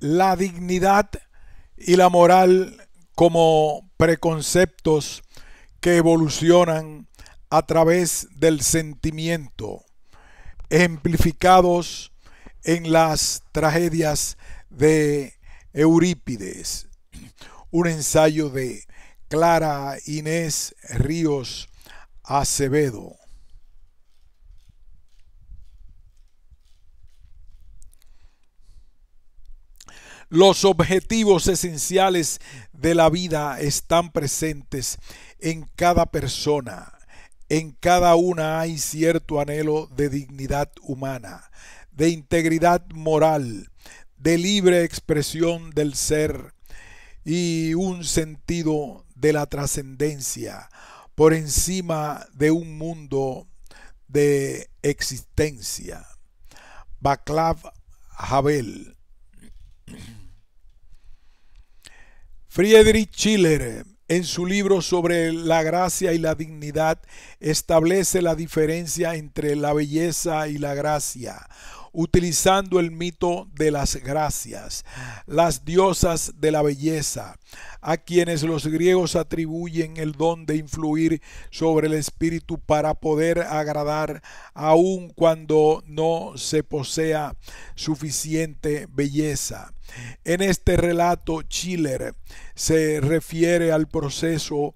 la dignidad y la moral como preconceptos que evolucionan a través del sentimiento, ejemplificados en las tragedias de Eurípides, un ensayo de Clara Inés Ríos Acevedo. Los objetivos esenciales de la vida están presentes en cada persona. En cada una hay cierto anhelo de dignidad humana, de integridad moral, de libre expresión del ser y un sentido de la trascendencia por encima de un mundo de existencia. Baclav Havel Friedrich Schiller, en su libro sobre la gracia y la dignidad, establece la diferencia entre la belleza y la gracia, utilizando el mito de las gracias, las diosas de la belleza, a quienes los griegos atribuyen el don de influir sobre el espíritu para poder agradar aun cuando no se posea suficiente belleza. En este relato, Schiller se refiere al proceso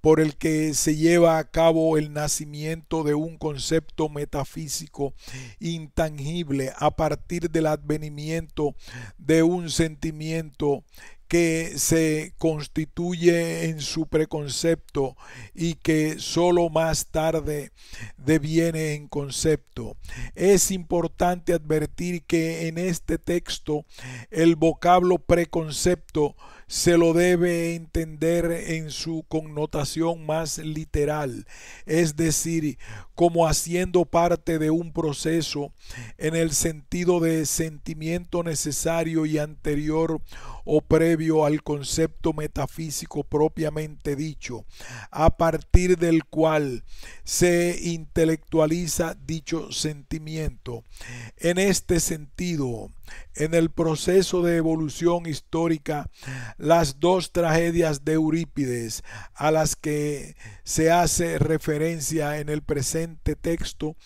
por el que se lleva a cabo el nacimiento de un concepto metafísico intangible a partir del advenimiento de un sentimiento que se constituye en su preconcepto y que solo más tarde deviene en concepto. Es importante advertir que en este texto el vocablo preconcepto se lo debe entender en su connotación más literal, es decir, como haciendo parte de un proceso en el sentido de sentimiento necesario y anterior o previo al concepto metafísico propiamente dicho, a partir del cual se intelectualiza dicho sentimiento. En este sentido, en el proceso de evolución histórica las dos tragedias de Eurípides a las que se hace referencia en el presente texto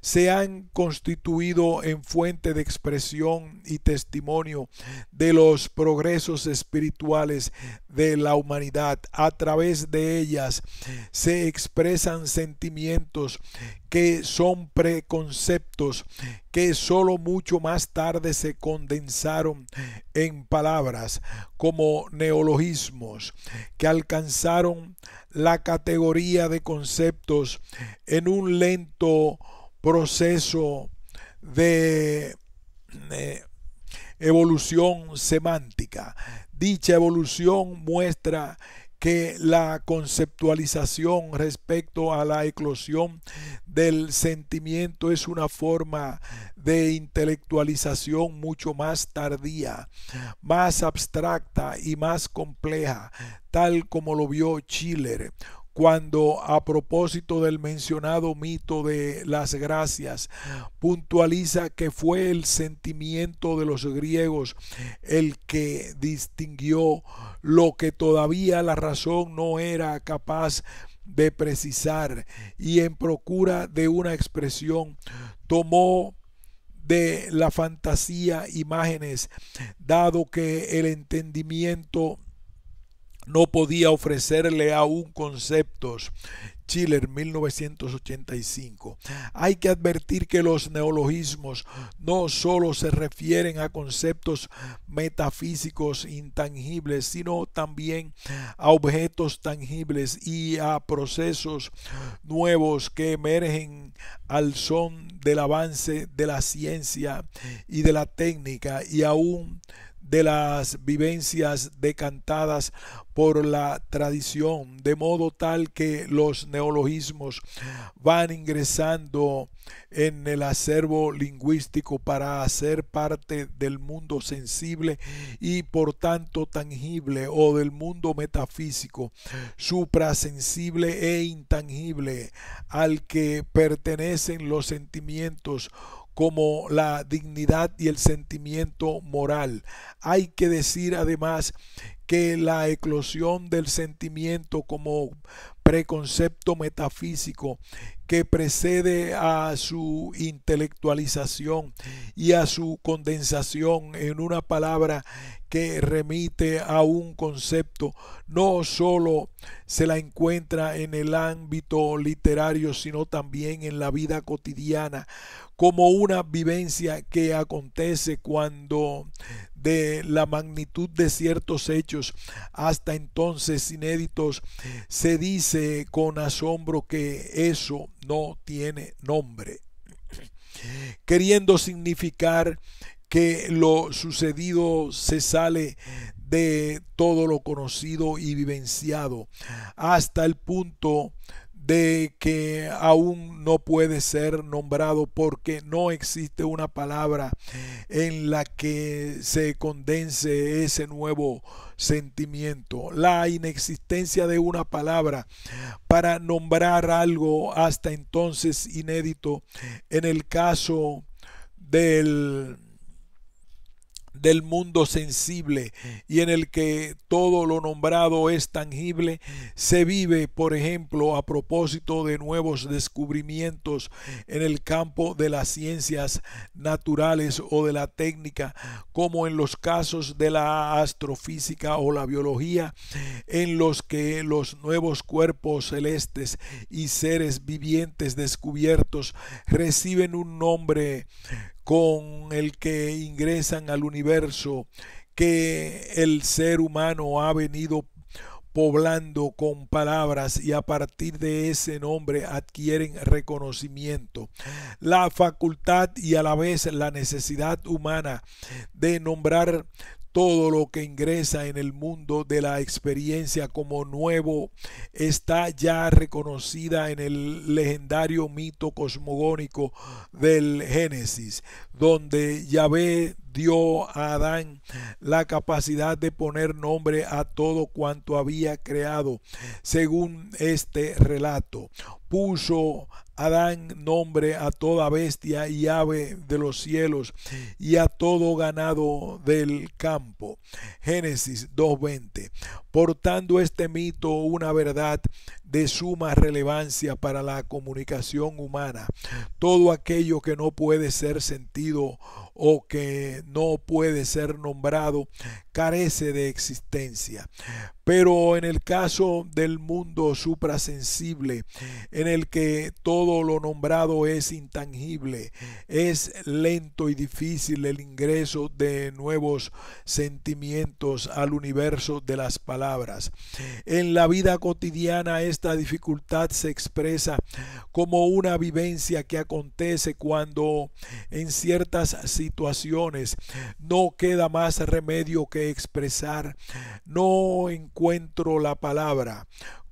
se han constituido en fuente de expresión y testimonio de los progresos espirituales de la humanidad. A través de ellas se expresan sentimientos que son preconceptos que solo mucho más tarde se condensaron en palabras como neologismos que alcanzaron la categoría de conceptos en un lento proceso de eh, evolución semántica. Dicha evolución muestra que la conceptualización respecto a la eclosión del sentimiento es una forma de intelectualización mucho más tardía, más abstracta y más compleja, tal como lo vio Schiller cuando a propósito del mencionado mito de las gracias, puntualiza que fue el sentimiento de los griegos el que distinguió lo que todavía la razón no era capaz de precisar y en procura de una expresión tomó de la fantasía imágenes, dado que el entendimiento no podía ofrecerle aún conceptos. Chiller, 1985. Hay que advertir que los neologismos no solo se refieren a conceptos metafísicos intangibles, sino también a objetos tangibles y a procesos nuevos que emergen al son del avance de la ciencia y de la técnica y aún de las vivencias decantadas por la tradición, de modo tal que los neologismos van ingresando en el acervo lingüístico para hacer parte del mundo sensible y por tanto tangible o del mundo metafísico, suprasensible e intangible al que pertenecen los sentimientos como la dignidad y el sentimiento moral. Hay que decir además que la eclosión del sentimiento como preconcepto metafísico que precede a su intelectualización y a su condensación en una palabra que remite a un concepto, no solo se la encuentra en el ámbito literario, sino también en la vida cotidiana, como una vivencia que acontece cuando de la magnitud de ciertos hechos hasta entonces inéditos, se dice con asombro que eso no tiene nombre, queriendo significar que lo sucedido se sale de todo lo conocido y vivenciado hasta el punto de que aún no puede ser nombrado porque no existe una palabra en la que se condense ese nuevo sentimiento. La inexistencia de una palabra para nombrar algo hasta entonces inédito en el caso del del mundo sensible y en el que todo lo nombrado es tangible, se vive, por ejemplo, a propósito de nuevos descubrimientos en el campo de las ciencias naturales o de la técnica, como en los casos de la astrofísica o la biología, en los que los nuevos cuerpos celestes y seres vivientes descubiertos reciben un nombre con el que ingresan al universo que el ser humano ha venido poblando con palabras y a partir de ese nombre adquieren reconocimiento. La facultad y a la vez la necesidad humana de nombrar todo lo que ingresa en el mundo de la experiencia como nuevo está ya reconocida en el legendario mito cosmogónico del Génesis, donde Yahvé dio a Adán la capacidad de poner nombre a todo cuanto había creado, según este relato. Puso Adán nombre a toda bestia y ave de los cielos y a todo ganado del campo. Génesis 2.20. Portando este mito una verdad de suma relevancia para la comunicación humana, todo aquello que no puede ser sentido o que no puede ser nombrado carece de existencia. Pero en el caso del mundo suprasensible, en el que todo lo nombrado es intangible, es lento y difícil el ingreso de nuevos sentimientos al universo de las palabras. En la vida cotidiana esta dificultad se expresa como una vivencia que acontece cuando en ciertas situaciones no queda más remedio que expresar, no encuentro la palabra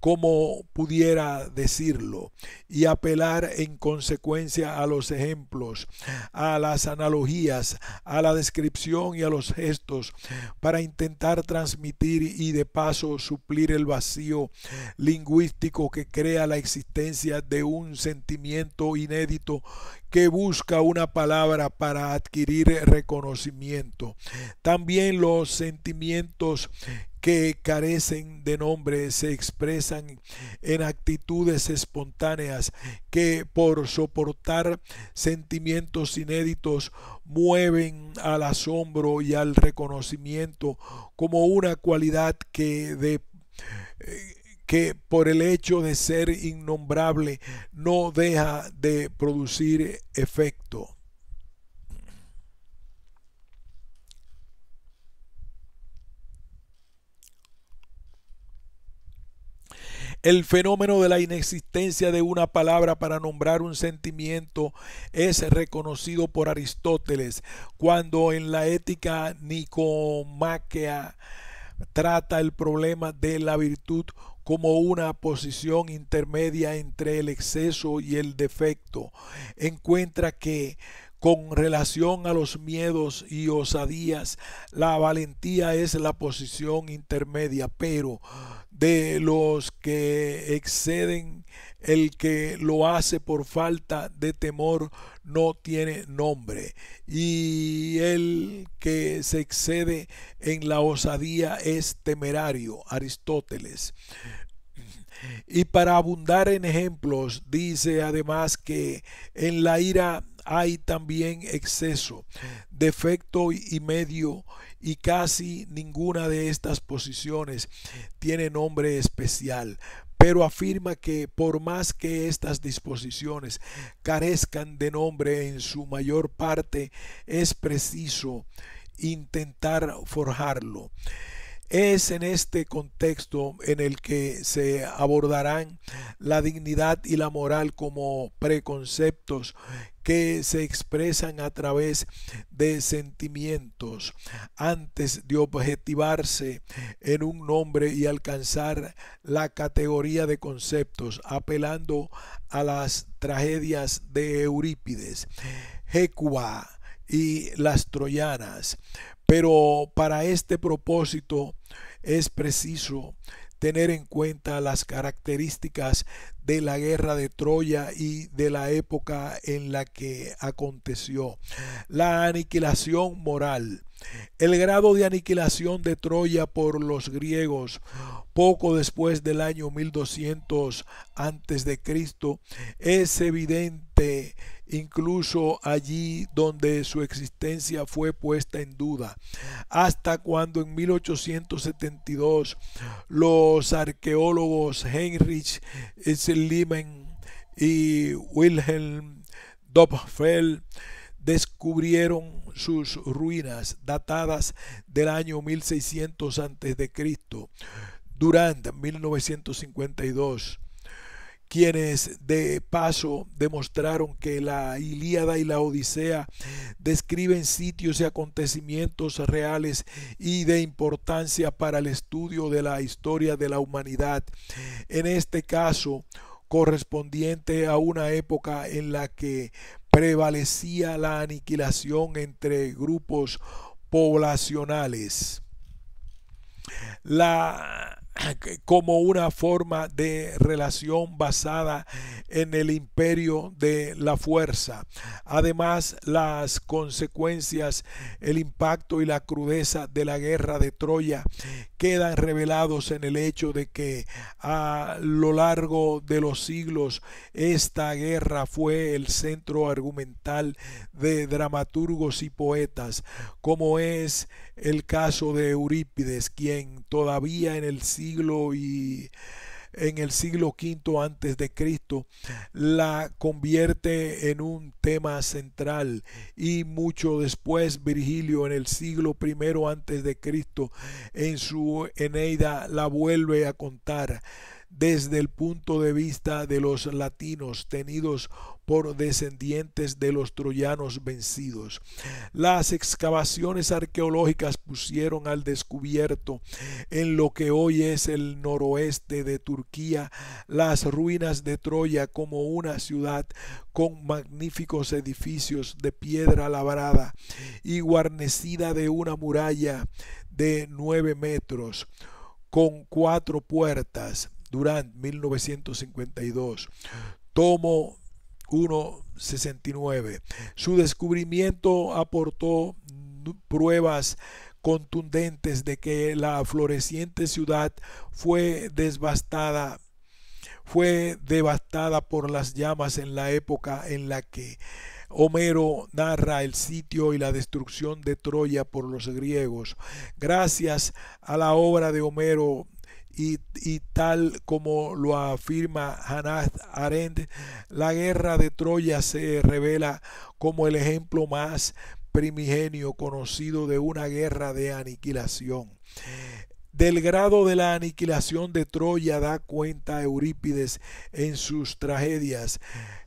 como pudiera decirlo y apelar en consecuencia a los ejemplos, a las analogías, a la descripción y a los gestos para intentar transmitir y de paso suplir el vacío lingüístico que crea la existencia de un sentimiento inédito que busca una palabra para adquirir reconocimiento. También los sentimientos que carecen de nombre se expresan en actitudes espontáneas que por soportar sentimientos inéditos mueven al asombro y al reconocimiento como una cualidad que de eh, que por el hecho de ser innombrable no deja de producir efecto. El fenómeno de la inexistencia de una palabra para nombrar un sentimiento es reconocido por Aristóteles cuando en la ética Nicomáquea trata el problema de la virtud como una posición intermedia entre el exceso y el defecto. Encuentra que con relación a los miedos y osadías, la valentía es la posición intermedia, pero de los que exceden, el que lo hace por falta de temor no tiene nombre. Y el que se excede en la osadía es temerario, Aristóteles. Y para abundar en ejemplos, dice además que en la ira hay también exceso, defecto y medio, y casi ninguna de estas posiciones tiene nombre especial pero afirma que por más que estas disposiciones carezcan de nombre en su mayor parte, es preciso intentar forjarlo. Es en este contexto en el que se abordarán la dignidad y la moral como preconceptos que se expresan a través de sentimientos antes de objetivarse en un nombre y alcanzar la categoría de conceptos, apelando a las tragedias de Eurípides, Hecuba y las troyanas. Pero para este propósito es preciso tener en cuenta las características de la guerra de Troya y de la época en la que aconteció. La aniquilación moral el grado de aniquilación de Troya por los griegos poco después del año 1200 antes de Cristo es evidente incluso allí donde su existencia fue puesta en duda, hasta cuando en 1872 los arqueólogos Heinrich Schliemann y Wilhelm Dobfeld descubrieron sus ruinas datadas del año 1600 a.C., durante 1952, quienes de paso demostraron que la Ilíada y la Odisea describen sitios y acontecimientos reales y de importancia para el estudio de la historia de la humanidad. En este caso, correspondiente a una época en la que prevalecía la aniquilación entre grupos poblacionales. La, como una forma de relación basada en el imperio de la fuerza. Además, las consecuencias, el impacto y la crudeza de la guerra de Troya quedan revelados en el hecho de que a lo largo de los siglos esta guerra fue el centro argumental de dramaturgos y poetas, como es el caso de Eurípides, quien todavía en el siglo y en el siglo V antes de Cristo la convierte en un tema central y mucho después Virgilio en el siglo I antes de Cristo en su Eneida la vuelve a contar desde el punto de vista de los latinos tenidos por descendientes de los troyanos vencidos. Las excavaciones arqueológicas pusieron al descubierto en lo que hoy es el noroeste de Turquía las ruinas de Troya como una ciudad con magníficos edificios de piedra labrada y guarnecida de una muralla de nueve metros con cuatro puertas. durante 1952. Tomo 1.69. Su descubrimiento aportó mm, pruebas contundentes de que la floreciente ciudad fue devastada fue devastada por las llamas en la época en la que Homero narra el sitio y la destrucción de Troya por los griegos. Gracias a la obra de Homero y, tal como lo afirma Hannah Arendt, la guerra de Troya se revela como el ejemplo más primigenio conocido de una guerra de aniquilación. Del grado de la aniquilación de Troya da cuenta Eurípides en sus tragedias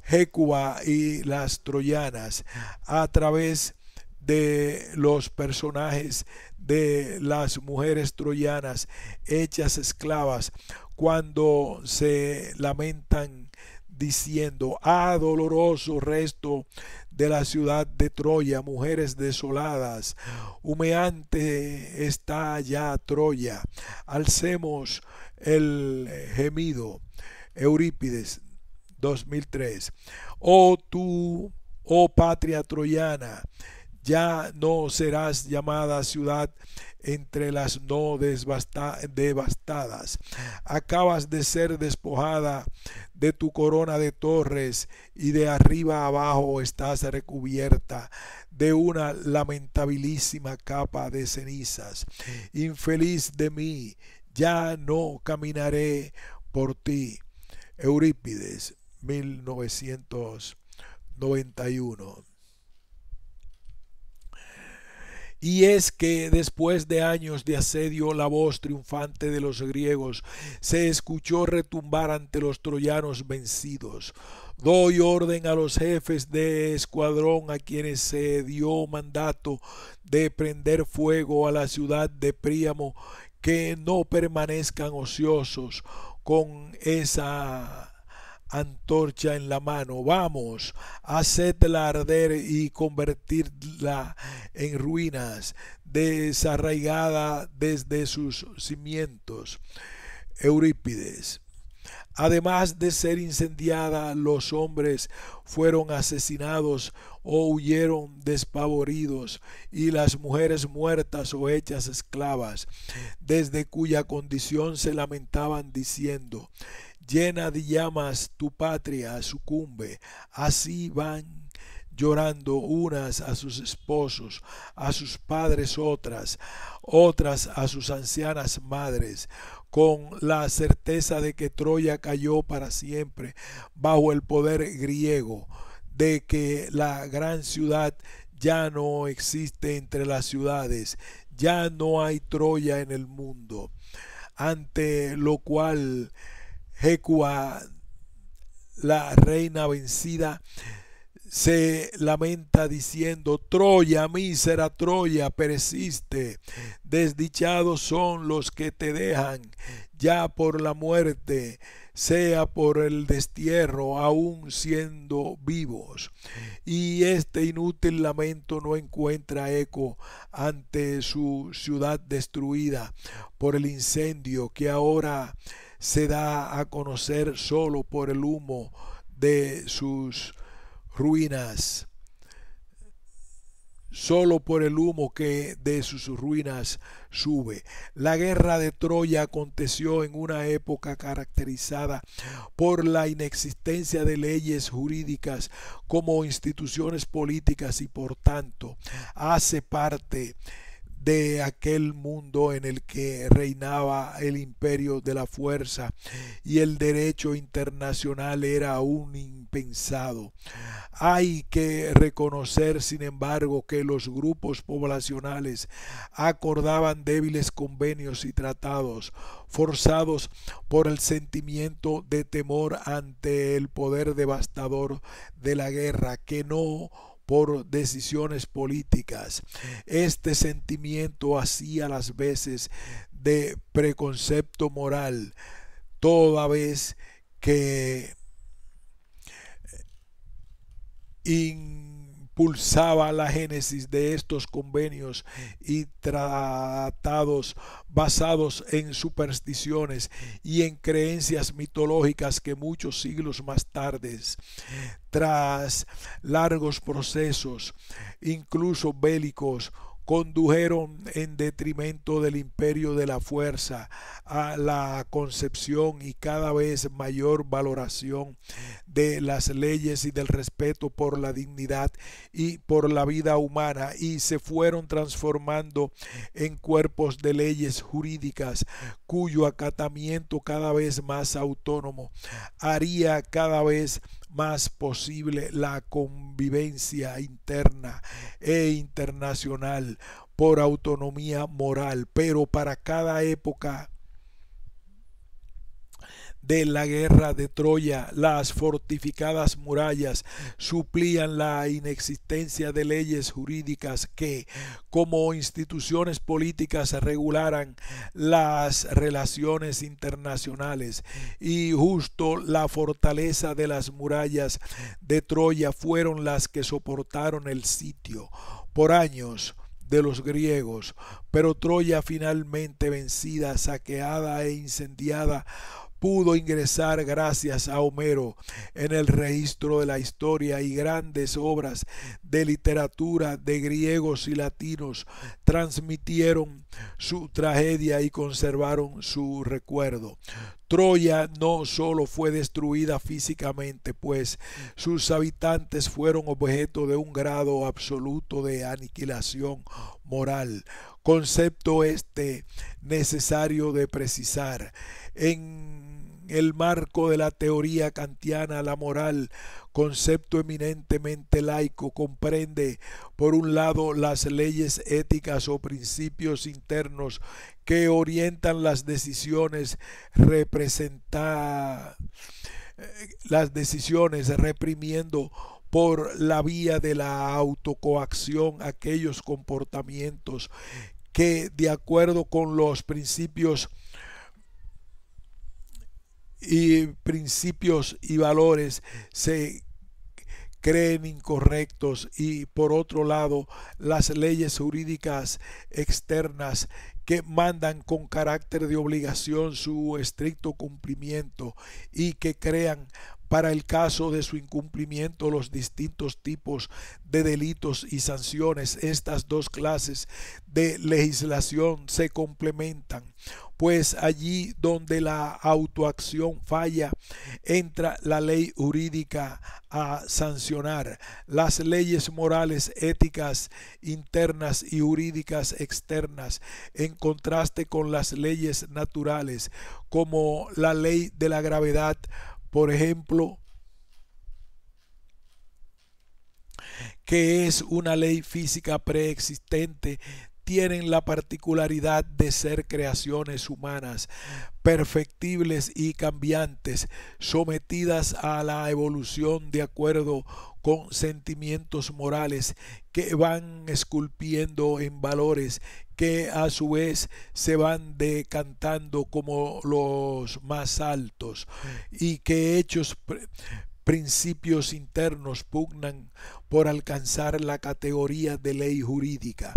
jecuba y las Troyanas a través de los personajes de las mujeres troyanas hechas esclavas cuando se lamentan diciendo, ah, doloroso resto de la ciudad de Troya, mujeres desoladas, humeante está ya Troya, alcemos el gemido. Eurípides 2003. Oh tú, oh patria troyana, ya no serás llamada ciudad entre las no devastadas. Acabas de ser despojada de tu corona de torres y de arriba abajo estás recubierta de una lamentabilísima capa de cenizas. Infeliz de mí, ya no caminaré por ti. Eurípides, 1991. Y es que después de años de asedio la voz triunfante de los griegos se escuchó retumbar ante los troyanos vencidos. Doy orden a los jefes de escuadrón a quienes se dio mandato de prender fuego a la ciudad de Príamo que no permanezcan ociosos con esa antorcha en la mano, vamos, hacedla arder y convertirla en ruinas, desarraigada desde sus cimientos. Eurípides. Además de ser incendiada, los hombres fueron asesinados o huyeron despavoridos, y las mujeres muertas o hechas esclavas, desde cuya condición se lamentaban diciendo, llena de llamas tu patria sucumbe, así van llorando unas a sus esposos, a sus padres otras, otras a sus ancianas madres, con la certeza de que Troya cayó para siempre bajo el poder griego, de que la gran ciudad ya no existe entre las ciudades, ya no hay Troya en el mundo, ante lo cual Jecua, la reina vencida, se lamenta diciendo, Troya, mísera Troya, persiste, desdichados son los que te dejan, ya por la muerte, sea por el destierro, aún siendo vivos. Y este inútil lamento no encuentra eco ante su ciudad destruida por el incendio que ahora se da a conocer solo por el humo de sus ruinas, solo por el humo que de sus ruinas sube. La guerra de Troya aconteció en una época caracterizada por la inexistencia de leyes jurídicas como instituciones políticas y por tanto hace parte de aquel mundo en el que reinaba el imperio de la fuerza y el derecho internacional era aún impensado. Hay que reconocer, sin embargo, que los grupos poblacionales acordaban débiles convenios y tratados, forzados por el sentimiento de temor ante el poder devastador de la guerra, que no por decisiones políticas. Este sentimiento hacía las veces de preconcepto moral, toda vez que eh, Pulsaba la génesis de estos convenios y tratados basados en supersticiones y en creencias mitológicas que muchos siglos más tarde, tras largos procesos, incluso bélicos, condujeron en detrimento del imperio de la fuerza a la concepción y cada vez mayor valoración de las leyes y del respeto por la dignidad y por la vida humana y se fueron transformando en cuerpos de leyes jurídicas cuyo acatamiento cada vez más autónomo haría cada vez más posible la convivencia interna e internacional por autonomía moral, pero para cada época de la guerra de Troya, las fortificadas murallas suplían la inexistencia de leyes jurídicas que, como instituciones políticas, regularan las relaciones internacionales. Y justo la fortaleza de las murallas de Troya fueron las que soportaron el sitio por años de los griegos, pero Troya finalmente vencida, saqueada e incendiada pudo ingresar gracias a Homero en el registro de la historia y grandes obras de literatura de griegos y latinos transmitieron su tragedia y conservaron su recuerdo. Troya no solo fue destruida físicamente, pues sus habitantes fueron objeto de un grado absoluto de aniquilación moral, concepto este necesario de precisar. En el marco de la teoría kantiana, la moral, concepto eminentemente laico, comprende, por un lado, las leyes éticas o principios internos que orientan las decisiones representa, eh, las decisiones reprimiendo por la vía de la autocoacción aquellos comportamientos que de acuerdo con los principios y principios y valores se creen incorrectos y por otro lado las leyes jurídicas externas que mandan con carácter de obligación su estricto cumplimiento y que crean para el caso de su incumplimiento los distintos tipos de delitos y sanciones. Estas dos clases de legislación se complementan, pues allí donde la autoacción falla, entra la ley jurídica a sancionar. Las leyes morales, éticas, internas y jurídicas externas, en contraste con las leyes naturales, como la ley de la gravedad, por ejemplo, que es una ley física preexistente tienen la particularidad de ser creaciones humanas, perfectibles y cambiantes, sometidas a la evolución de acuerdo con sentimientos morales que van esculpiendo en valores que a su vez se van decantando como los más altos y que hechos principios internos pugnan por alcanzar la categoría de ley jurídica.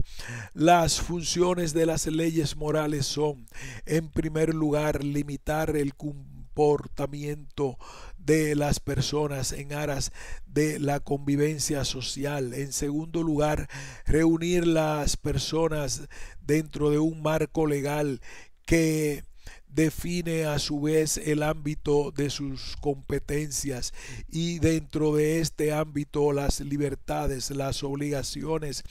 Las funciones de las leyes morales son, en primer lugar, limitar el comportamiento de las personas en aras de la convivencia social. En segundo lugar, reunir las personas dentro de un marco legal que define a su vez el ámbito de sus competencias y dentro de este ámbito las libertades, las obligaciones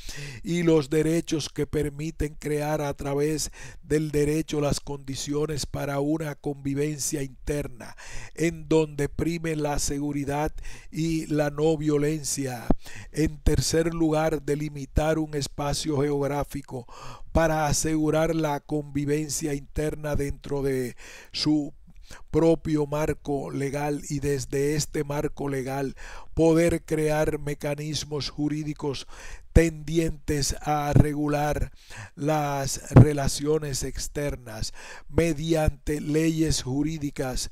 y los derechos que permiten crear a través del derecho las condiciones para una convivencia interna en donde prime la seguridad y la no violencia. En tercer lugar, delimitar un espacio geográfico para asegurar la convivencia interna dentro de su propio marco legal y desde este marco legal poder crear mecanismos jurídicos tendientes a regular las relaciones externas mediante leyes jurídicas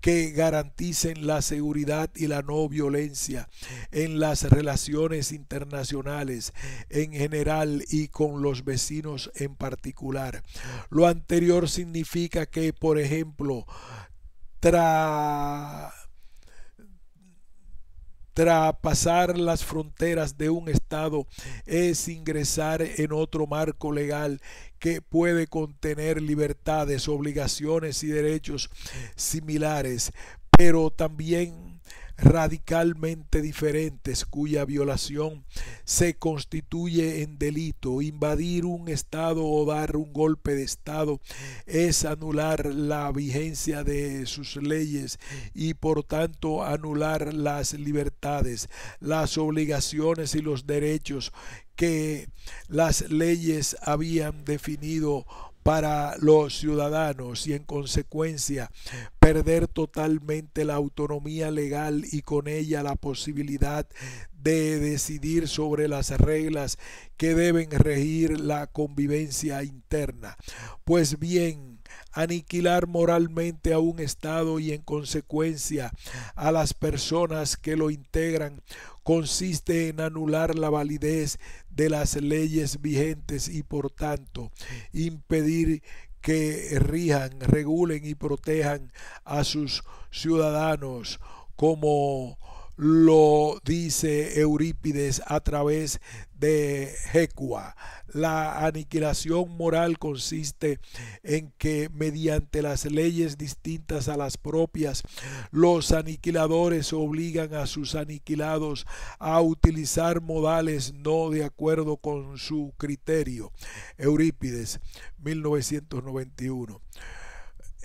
que garanticen la seguridad y la no violencia en las relaciones internacionales en general y con los vecinos en particular. Lo anterior significa que, por ejemplo, tra Traspasar las fronteras de un Estado es ingresar en otro marco legal que puede contener libertades, obligaciones y derechos similares, pero también radicalmente diferentes cuya violación se constituye en delito. Invadir un Estado o dar un golpe de Estado es anular la vigencia de sus leyes y por tanto anular las libertades, las obligaciones y los derechos que las leyes habían definido para los ciudadanos y en consecuencia perder totalmente la autonomía legal y con ella la posibilidad de decidir sobre las reglas que deben regir la convivencia interna. Pues bien, aniquilar moralmente a un Estado y en consecuencia a las personas que lo integran consiste en anular la validez de las leyes vigentes y por tanto impedir que rijan, regulen y protejan a sus ciudadanos como lo dice Eurípides a través de Jecua. La aniquilación moral consiste en que mediante las leyes distintas a las propias, los aniquiladores obligan a sus aniquilados a utilizar modales no de acuerdo con su criterio. Eurípides, 1991.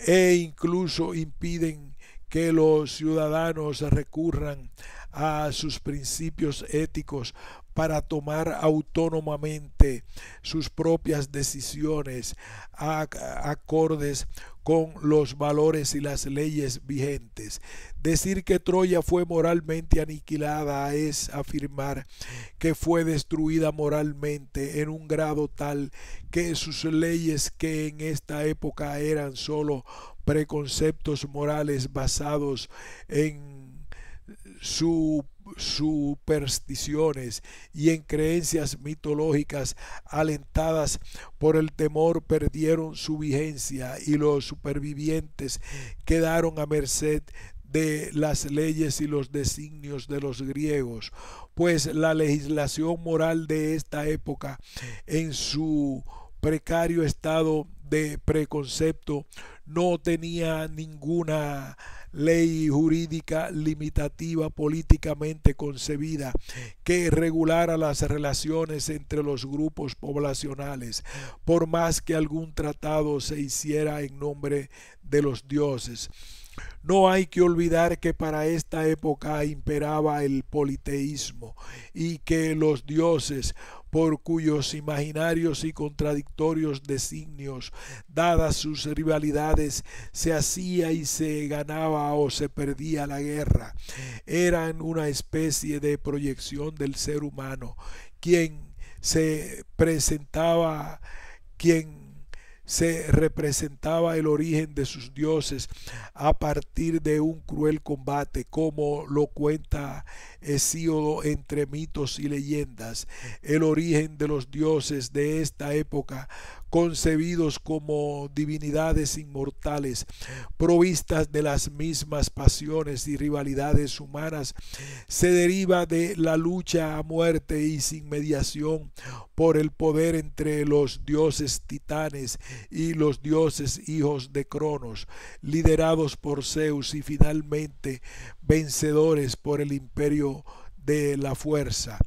E incluso impiden que los ciudadanos recurran a sus principios éticos para tomar autónomamente sus propias decisiones acordes con los valores y las leyes vigentes. Decir que Troya fue moralmente aniquilada es afirmar que fue destruida moralmente en un grado tal que sus leyes que en esta época eran solo preconceptos morales basados en su, supersticiones y en creencias mitológicas alentadas por el temor perdieron su vigencia y los supervivientes quedaron a merced de las leyes y los designios de los griegos, pues la legislación moral de esta época en su precario estado de preconcepto no tenía ninguna ley jurídica limitativa políticamente concebida que regulara las relaciones entre los grupos poblacionales, por más que algún tratado se hiciera en nombre de los dioses. No hay que olvidar que para esta época imperaba el politeísmo y que los dioses, por cuyos imaginarios y contradictorios designios, dadas sus rivalidades, se hacía y se ganaba o se perdía la guerra. Eran una especie de proyección del ser humano, quien se presentaba, quien se representaba el origen de sus dioses a partir de un cruel combate, como lo cuenta Hesíodo entre mitos y leyendas. El origen de los dioses de esta época concebidos como divinidades inmortales, provistas de las mismas pasiones y rivalidades humanas, se deriva de la lucha a muerte y sin mediación por el poder entre los dioses titanes y los dioses hijos de Cronos, liderados por Zeus y finalmente vencedores por el imperio de la fuerza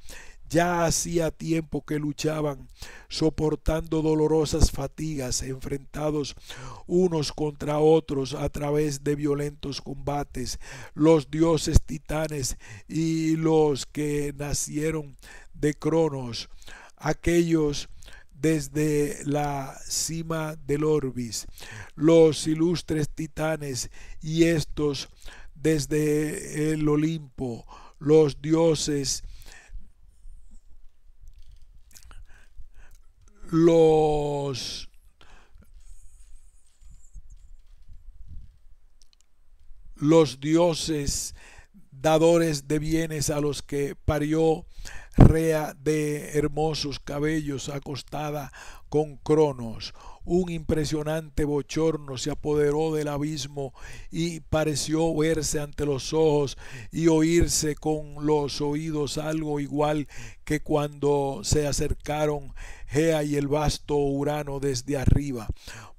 ya hacía tiempo que luchaban, soportando dolorosas fatigas, enfrentados unos contra otros a través de violentos combates, los dioses titanes y los que nacieron de Cronos, aquellos desde la cima del Orbis, los ilustres titanes y estos desde el Olimpo, los dioses los los dioses dadores de bienes a los que parió rea de hermosos cabellos acostada con cronos. Un impresionante bochorno se apoderó del abismo y pareció verse ante los ojos y oírse con los oídos algo igual que cuando se acercaron y el vasto Urano desde arriba,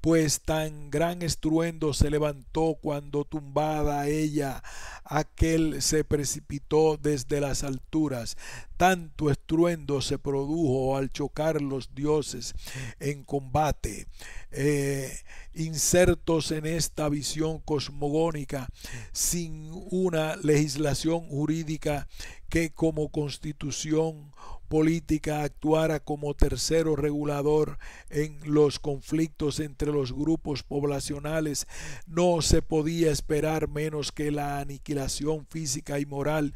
pues tan gran estruendo se levantó cuando tumbada ella aquel se precipitó desde las alturas. Tanto estruendo se produjo al chocar los dioses en combate. Eh, insertos en esta visión cosmogónica, sin una legislación jurídica que como constitución política actuara como tercero regulador en los conflictos entre los grupos poblacionales, no se podía esperar menos que la aniquilación física y moral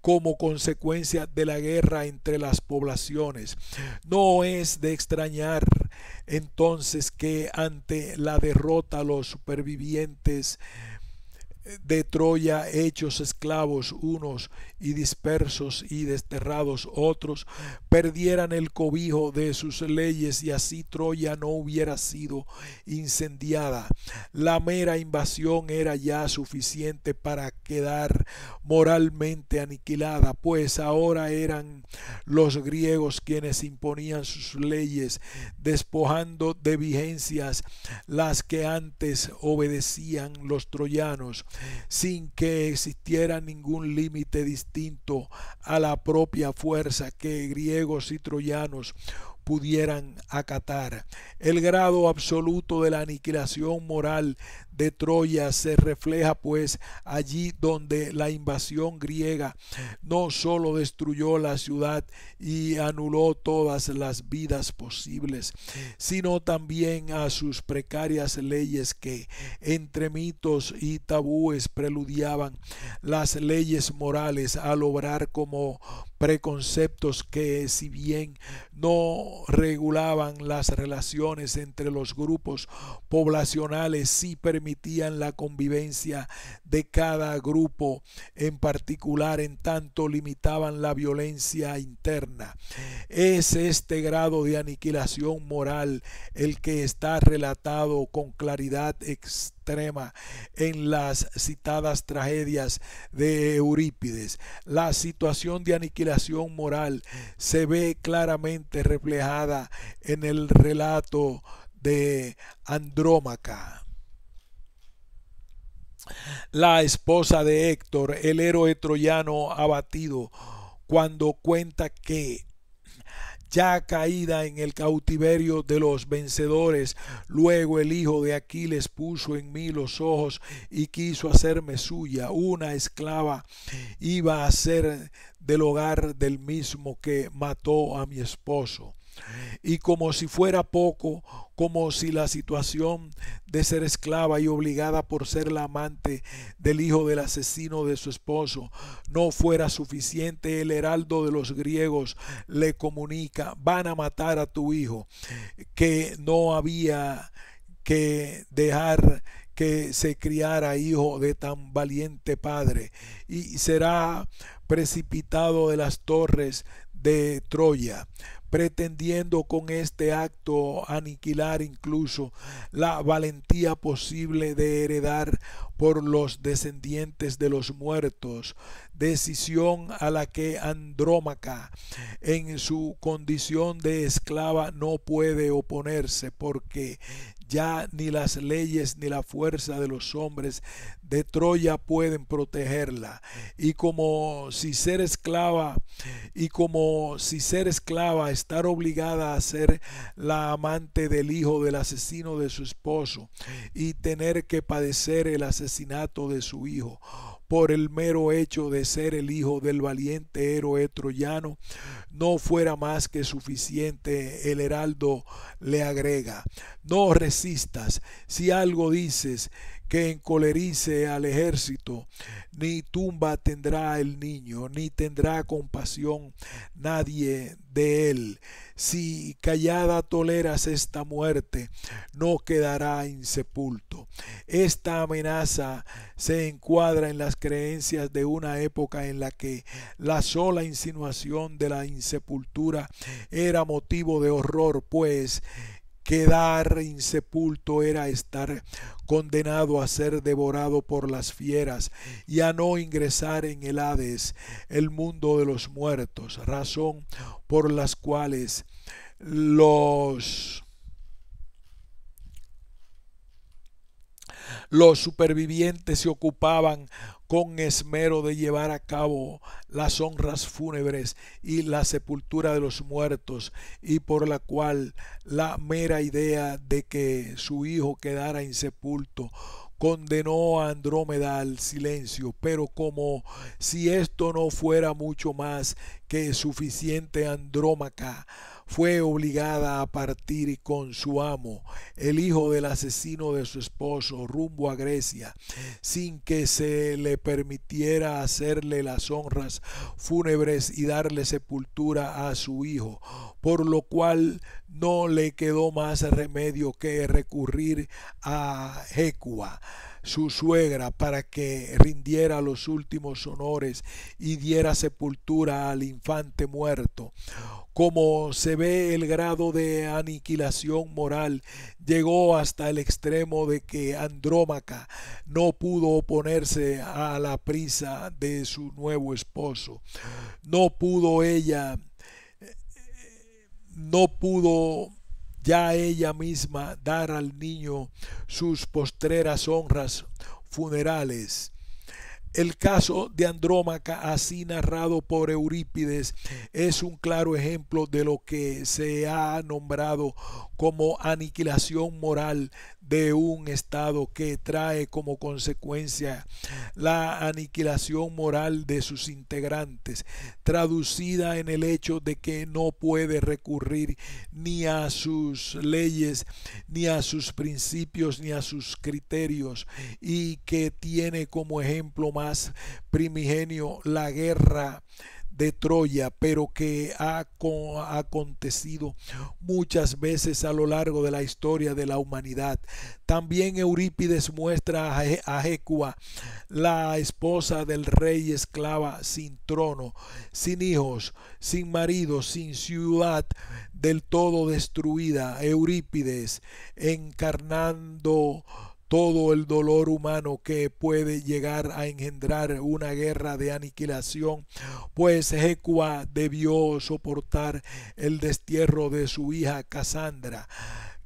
como consecuencia de la guerra entre las poblaciones. No es de extrañar entonces que ante la derrota los supervivientes de Troya hechos esclavos unos y dispersos y desterrados otros, perdieran el cobijo de sus leyes y así Troya no hubiera sido incendiada. La mera invasión era ya suficiente para quedar moralmente aniquilada, pues ahora eran los griegos quienes imponían sus leyes, despojando de vigencias las que antes obedecían los troyanos sin que existiera ningún límite distinto a la propia fuerza que griegos y troyanos pudieran acatar. El grado absoluto de la aniquilación moral de Troya se refleja pues allí donde la invasión griega no solo destruyó la ciudad y anuló todas las vidas posibles, sino también a sus precarias leyes que entre mitos y tabúes preludiaban las leyes morales al obrar como preconceptos que si bien no regulaban las relaciones entre los grupos poblacionales, sí permitían permitían la convivencia de cada grupo en particular, en tanto limitaban la violencia interna. Es este grado de aniquilación moral el que está relatado con claridad extrema en las citadas tragedias de Eurípides. La situación de aniquilación moral se ve claramente reflejada en el relato de Andrómaca la esposa de Héctor, el héroe troyano abatido, cuando cuenta que ya caída en el cautiverio de los vencedores. Luego el hijo de Aquiles puso en mí los ojos y quiso hacerme suya. Una esclava iba a ser del hogar del mismo que mató a mi esposo. Y como si fuera poco, como si la situación de ser esclava y obligada por ser la amante del hijo del asesino de su esposo no fuera suficiente, el heraldo de los griegos le comunica, van a matar a tu hijo, que no había que dejar que se criara hijo de tan valiente padre y será precipitado de las torres de Troya pretendiendo con este acto aniquilar incluso la valentía posible de heredar por los descendientes de los muertos, decisión a la que Andrómaca en su condición de esclava no puede oponerse porque ya ni las leyes ni la fuerza de los hombres de Troya pueden protegerla. Y como si ser esclava, y como si ser esclava, estar obligada a ser la amante del hijo del asesino de su esposo y tener que padecer el asesinato de su hijo por el mero hecho de ser el hijo del valiente héroe troyano, no fuera más que suficiente, el heraldo le agrega, no resistas, si algo dices que encolerice al ejército, ni tumba tendrá el niño, ni tendrá compasión nadie de él. Si callada toleras esta muerte, no quedará insepulto. Esta amenaza se encuadra en las creencias de una época en la que la sola insinuación de la insepultura era motivo de horror, pues Quedar insepulto era estar condenado a ser devorado por las fieras y a no ingresar en el Hades, el mundo de los muertos, razón por las cuales los los supervivientes se ocupaban con esmero de llevar a cabo las honras fúnebres y la sepultura de los muertos, y por la cual la mera idea de que su hijo quedara insepulto condenó a Andrómeda al silencio, pero como si esto no fuera mucho más que suficiente Andrómaca, fue obligada a partir con su amo, el hijo del asesino de su esposo, rumbo a Grecia, sin que se le permitiera hacerle las honras fúnebres y darle sepultura a su hijo, por lo cual no le quedó más remedio que recurrir a Jecua su suegra para que rindiera los últimos honores y diera sepultura al infante muerto. Como se ve el grado de aniquilación moral llegó hasta el extremo de que Andrómaca no pudo oponerse a la prisa de su nuevo esposo. No pudo ella, eh, no pudo ya ella misma dar al niño sus postreras honras funerales. El caso de Andrómaca, así narrado por Eurípides, es un claro ejemplo de lo que se ha nombrado como aniquilación moral de un Estado que trae como consecuencia la aniquilación moral de sus integrantes, traducida en el hecho de que no puede recurrir ni a sus leyes, ni a sus principios, ni a sus criterios, y que tiene como ejemplo más primigenio la guerra de Troya, pero que ha, acontecido muchas veces a lo largo de la historia de la humanidad. También Eurípides muestra a Hecuba, la esposa del rey esclava sin trono, sin hijos, sin marido, sin ciudad, del todo destruida. Eurípides encarnando todo el dolor humano que puede llegar a engendrar una guerra de aniquilación, pues Jecua debió soportar el destierro de su hija Casandra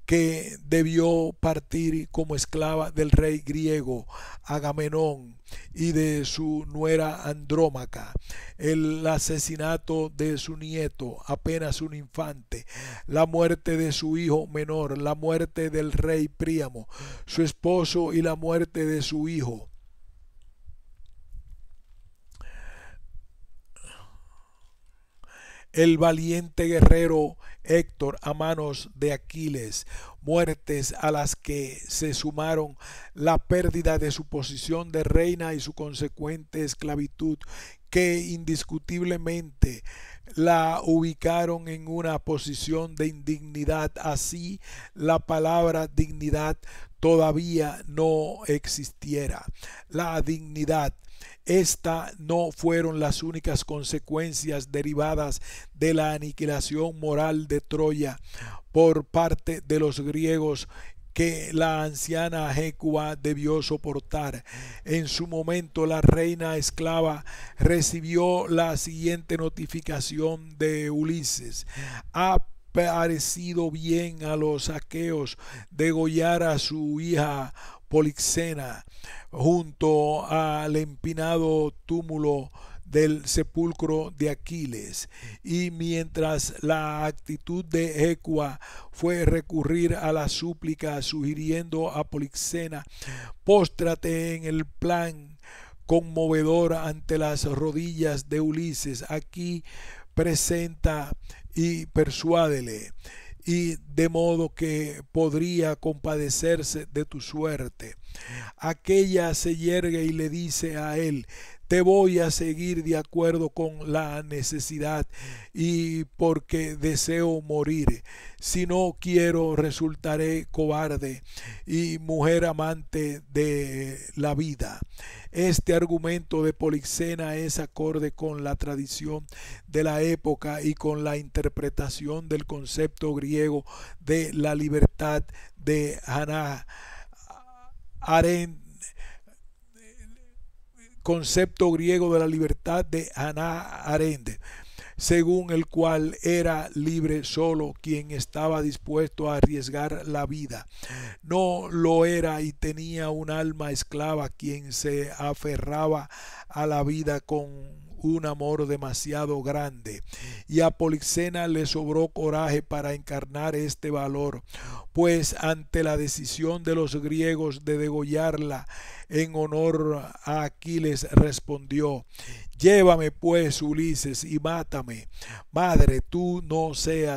que debió partir como esclava del rey griego Agamenón y de su nuera Andrómaca, el asesinato de su nieto, apenas un infante, la muerte de su hijo menor, la muerte del rey Príamo, su esposo y la muerte de su hijo. El valiente guerrero Héctor a manos de Aquiles, muertes a las que se sumaron la pérdida de su posición de reina y su consecuente esclavitud, que indiscutiblemente la ubicaron en una posición de indignidad. Así la palabra dignidad todavía no existiera. La dignidad estas no fueron las únicas consecuencias derivadas de la aniquilación moral de Troya por parte de los griegos que la anciana Jecua debió soportar. En su momento la reina esclava recibió la siguiente notificación de Ulises. Ha parecido bien a los aqueos degollar a su hija Polixena, junto al empinado túmulo del sepulcro de Aquiles. Y mientras la actitud de Ecua fue recurrir a la súplica, sugiriendo a Polixena, póstrate en el plan conmovedor ante las rodillas de Ulises, aquí presenta y persuádele y de modo que podría compadecerse de tu suerte. Aquella se yergue y le dice a él, te voy a seguir de acuerdo con la necesidad y porque deseo morir. Si no quiero, resultaré cobarde y mujer amante de la vida. Este argumento de Polixena es acorde con la tradición de la época y con la interpretación del concepto griego de la libertad de Haná concepto griego de la libertad de Ana arende según el cual era libre solo quien estaba dispuesto a arriesgar la vida. No lo era y tenía un alma esclava quien se aferraba a la vida con un amor demasiado grande. Y a Polixena le sobró coraje para encarnar este valor, pues ante la decisión de los griegos de degollarla en honor a Aquiles respondió, Llévame pues, Ulises, y mátame. Madre, tú no seas